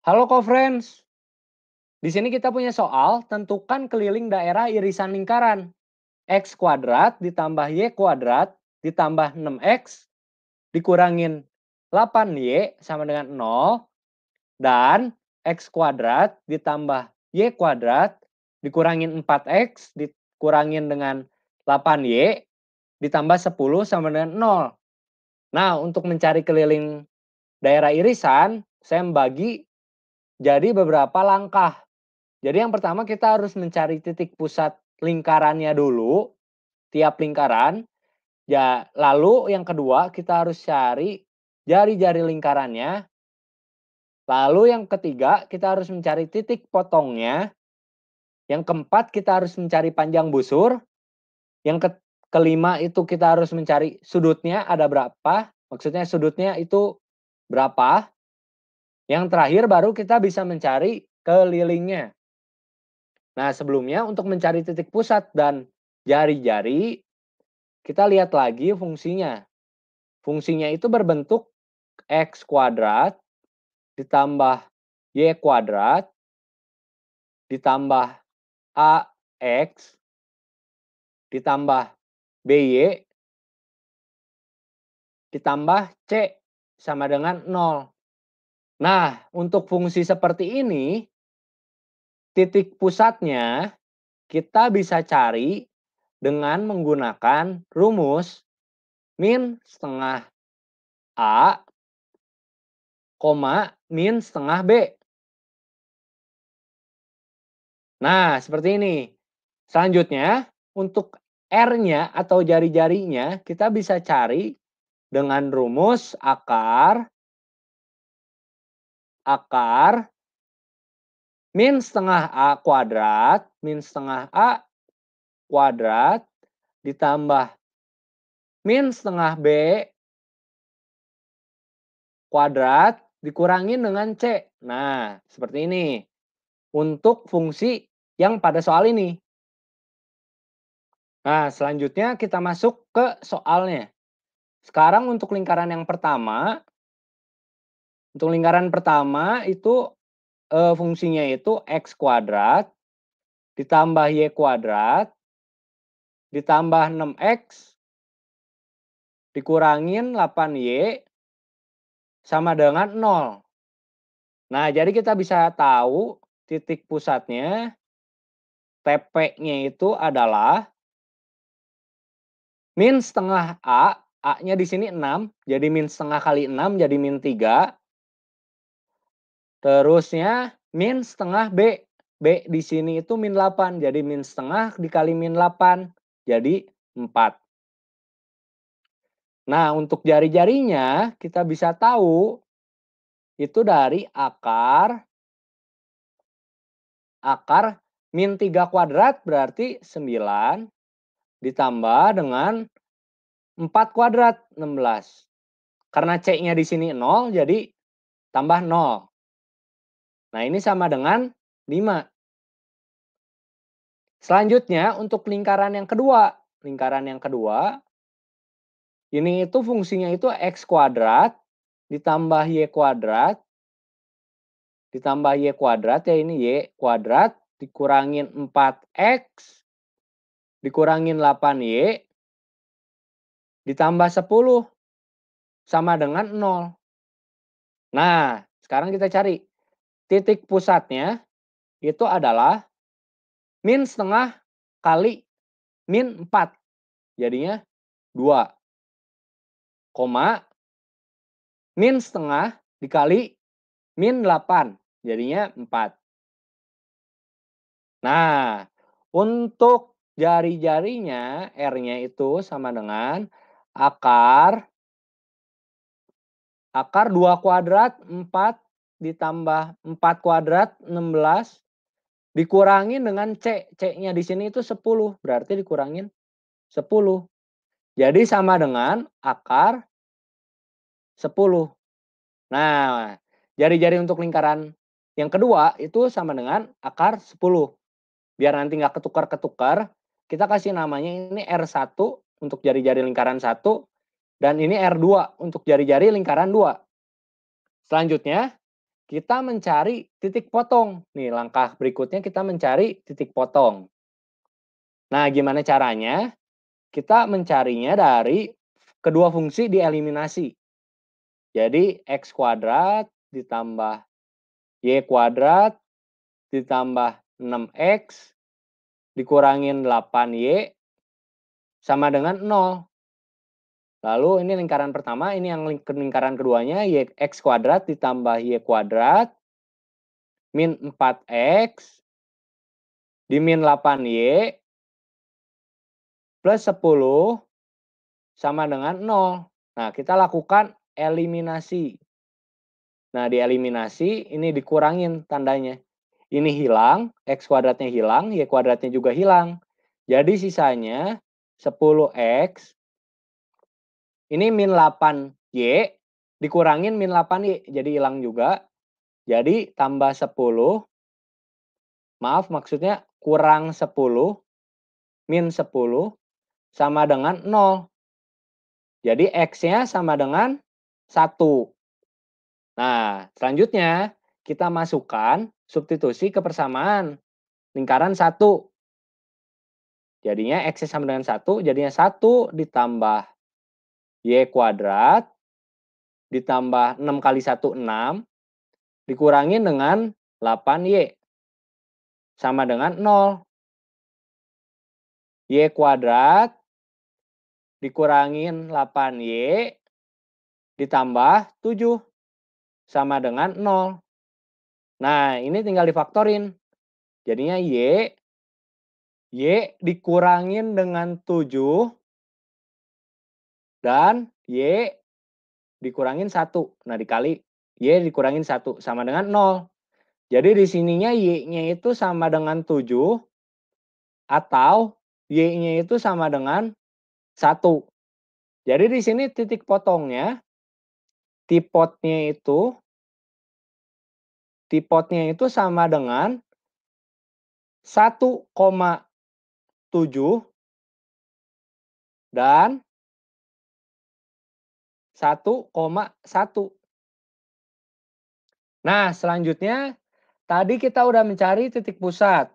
Halo co-friends. Di sini kita punya soal tentukan keliling daerah irisan lingkaran. X kuadrat ditambah Y kuadrat ditambah 6X dikurangin 8Y sama dengan 0 dan X kuadrat ditambah Y kuadrat dikurangin 4X dikurangin dengan 8Y ditambah 10 sama dengan 0. Nah, untuk mencari keliling daerah irisan, saya membagi jadi beberapa langkah. Jadi yang pertama kita harus mencari titik pusat lingkarannya dulu, tiap lingkaran. Ya, lalu yang kedua kita harus cari jari-jari lingkarannya. Lalu yang ketiga kita harus mencari titik potongnya. Yang keempat kita harus mencari panjang busur. Yang ke kelima itu kita harus mencari sudutnya ada berapa. Maksudnya sudutnya itu berapa. Yang terakhir baru kita bisa mencari kelilingnya. Nah, sebelumnya untuk mencari titik pusat dan jari-jari, kita lihat lagi fungsinya. Fungsinya itu berbentuk X kuadrat ditambah Y kuadrat ditambah AX ditambah BY ditambah C sama dengan 0. Nah, untuk fungsi seperti ini, titik pusatnya kita bisa cari dengan menggunakan rumus min setengah A, koma min setengah B. Nah, seperti ini. Selanjutnya, untuk R-nya atau jari-jarinya, kita bisa cari dengan rumus akar akar min setengah A kuadrat, min setengah A kuadrat ditambah min setengah B kuadrat dikurangin dengan C. Nah, seperti ini. Untuk fungsi yang pada soal ini. Nah, selanjutnya kita masuk ke soalnya. Sekarang untuk lingkaran yang pertama, untuk lingkaran pertama itu e, fungsinya itu x kuadrat ditambah y kuadrat ditambah 6x dikurangin 8y sama dengan 0. Nah, jadi kita bisa tahu titik pusatnya TP-nya itu adalah min setengah A, A-nya di sini 6, jadi min setengah kali 6 jadi min 3. Terusnya min setengah B. B di sini itu min 8. Jadi min setengah dikali min 8. Jadi 4. Nah, untuk jari-jarinya kita bisa tahu itu dari akar akar min 3 kuadrat berarti 9 ditambah dengan 4 kuadrat 16. Karena C-nya di sini 0 jadi tambah 0. Nah, ini sama dengan 5. Selanjutnya, untuk lingkaran yang kedua. Lingkaran yang kedua, ini itu fungsinya itu X kuadrat ditambah Y kuadrat, ditambah Y kuadrat, ya ini Y kuadrat, dikurangin 4X, dikurangin 8Y, ditambah 10, sama dengan 0. Nah, sekarang kita cari titik pusatnya itu adalah min setengah kali min 4. Jadinya 2. Koma min setengah dikali min 8. Jadinya 4. Nah, untuk jari-jarinya R-nya itu sama dengan akar akar 2 kuadrat 4 ditambah 4 kuadrat 16 dikurangin dengan C. C-nya di sini itu 10, berarti dikurangin 10. Jadi sama dengan akar 10. Nah, jari-jari untuk lingkaran yang kedua itu sama dengan akar 10. Biar nanti nggak ketukar-ketukar, kita kasih namanya ini R1 untuk jari-jari lingkaran 1, dan ini R2 untuk jari-jari lingkaran 2. Selanjutnya, kita mencari titik potong. Nih, langkah berikutnya kita mencari titik potong. Nah, gimana caranya? Kita mencarinya dari kedua fungsi dieliminasi. Jadi, X kuadrat ditambah Y kuadrat ditambah 6X dikurangin 8Y sama dengan 0. Lalu ini lingkaran pertama, ini yang lingkaran keduanya, y x kuadrat ditambah y kuadrat, min 4x, di min 8y, plus 10, sama dengan 0. Nah, kita lakukan eliminasi. Nah, di eliminasi, ini dikurangin tandanya. Ini hilang, x kuadratnya hilang, y kuadratnya juga hilang. Jadi sisanya 10x ini min 8Y dikurangin min 8Y, jadi hilang juga. Jadi tambah 10, maaf maksudnya kurang 10, min 10, sama dengan 0. Jadi X-nya sama dengan 1. Nah, selanjutnya kita masukkan substitusi ke persamaan. Lingkaran 1. Jadinya X sama dengan 1, jadinya 1 ditambah Y kuadrat ditambah 6 kali 1, 6, Dikurangi dengan 8Y. Sama dengan 0. Y kuadrat dikurangin 8Y ditambah 7. Sama dengan 0. Nah, ini tinggal difaktorin. Jadinya Y, Y dikurangin dengan 7 dan Y dikurangin satu. Nah, dikali Y dikurangin satu sama dengan nol. Jadi di sininya Y-nya itu sama dengan 7 atau Y-nya itu sama dengan satu. Jadi di sini titik potongnya tipotnya itu tipotnya itu sama dengan 1,7 dan 1,1. Nah, selanjutnya tadi kita udah mencari titik pusat.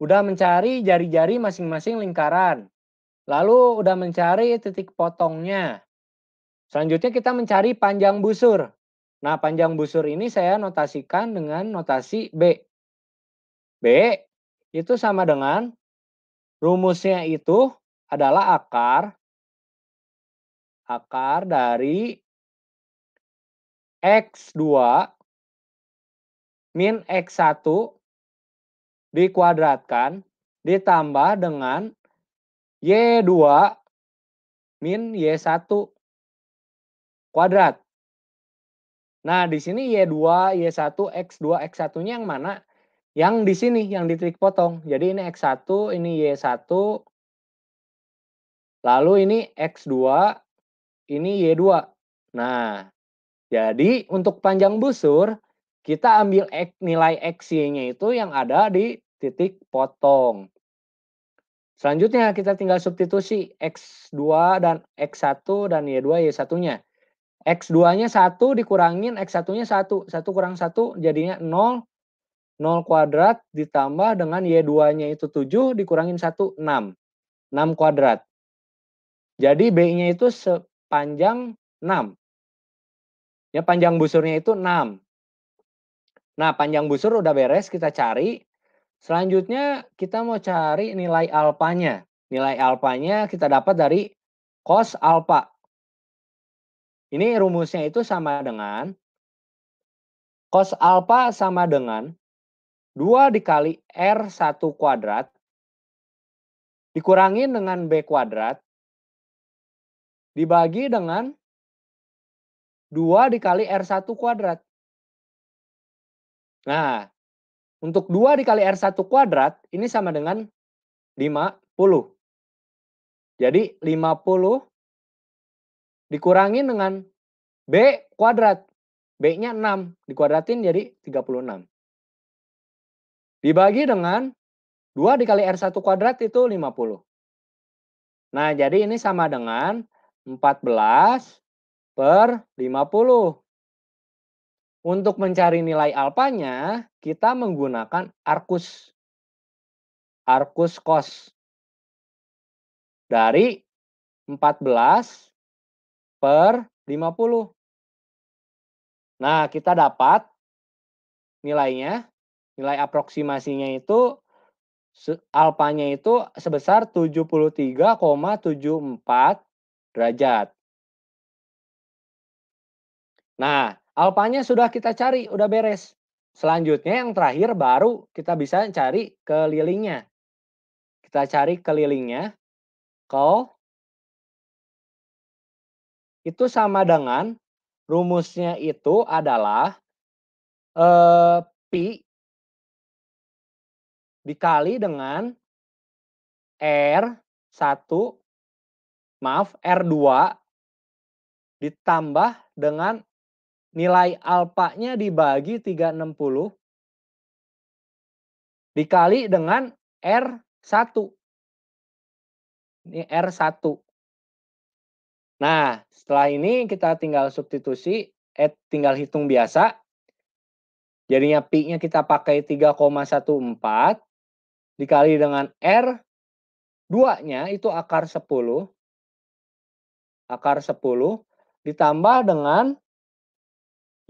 Udah mencari jari-jari masing-masing lingkaran. Lalu udah mencari titik potongnya. Selanjutnya kita mencari panjang busur. Nah, panjang busur ini saya notasikan dengan notasi B. B itu sama dengan rumusnya itu adalah akar akar dari X2 min X1 dikuadratkan ditambah dengan Y2 min Y1 kuadrat. Nah, di sini Y2, Y1, X2, X1-nya yang mana? Yang di sini, yang di trik potong. Jadi ini X1, ini Y1, lalu ini X2, ini Y2. Nah, jadi untuk panjang busur, kita ambil X, nilai x nya itu yang ada di titik potong. Selanjutnya kita tinggal substitusi X2 dan X1 dan Y2 Y1-nya. X2-nya 1 dikurangin X1-nya 1. 1 kurang 1 jadinya 0. 0 kuadrat ditambah dengan Y2-nya itu 7 dikurangin 1, 6. 6 kuadrat. Jadi B-nya itu panjang 6. Ya, panjang busurnya itu 6. Nah, panjang busur udah beres, kita cari. Selanjutnya, kita mau cari nilai alfanya. Nilai alfanya kita dapat dari cos alfa. Ini rumusnya itu sama dengan cos alfa sama dengan 2 dikali R1 kuadrat dikurangin dengan B kuadrat dibagi dengan 2 dikali R1 kuadrat. Nah, untuk 2 dikali R1 kuadrat, ini sama dengan 50. Jadi 50 dikurangi dengan B kuadrat. B-nya 6, dikuadratin jadi 36. Dibagi dengan 2 dikali R1 kuadrat itu 50. Nah, jadi ini sama dengan 14 per 50. Untuk mencari nilai alfanya, kita menggunakan arkus. Arkus kos. Dari 14 per 50. Nah, kita dapat nilainya, nilai aproksimasinya itu alfanya itu sebesar 73,74 derajat. Nah, alfanya sudah kita cari, udah beres. Selanjutnya yang terakhir baru kita bisa cari kelilingnya. Kita cari kelilingnya. Call. itu sama dengan rumusnya itu adalah eh, pi dikali dengan R 1 maaf R2 ditambah dengan nilai alfanya dibagi 360 dikali dengan R1. Ini R1. Nah, setelah ini kita tinggal substitusi, eh, tinggal hitung biasa. Jadinya pi nya kita pakai 3,14 dikali dengan R2-nya itu akar 10 akar 10 ditambah dengan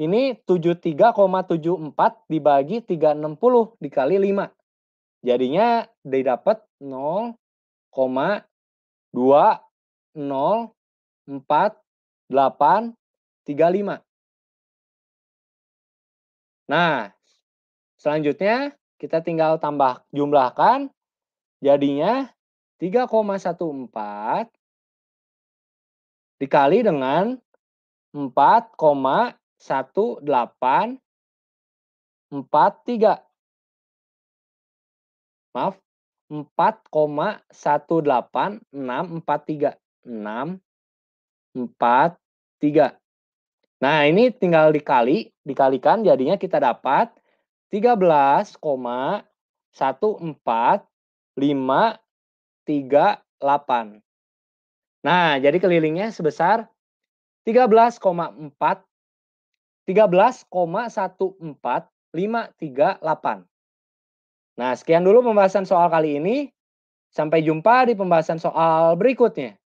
ini 73,74 dibagi 360 dikali 5. Jadinya didapat 0,204835. Nah, selanjutnya kita tinggal tambah jumlahkan jadinya 3,14 dikali dengan 4,1843. Maaf, 4,18643. 643. Nah, ini tinggal dikali, dikalikan jadinya kita dapat 13,14538. Nah, jadi kelilingnya sebesar 13,4 13,14538. Nah, sekian dulu pembahasan soal kali ini. Sampai jumpa di pembahasan soal berikutnya.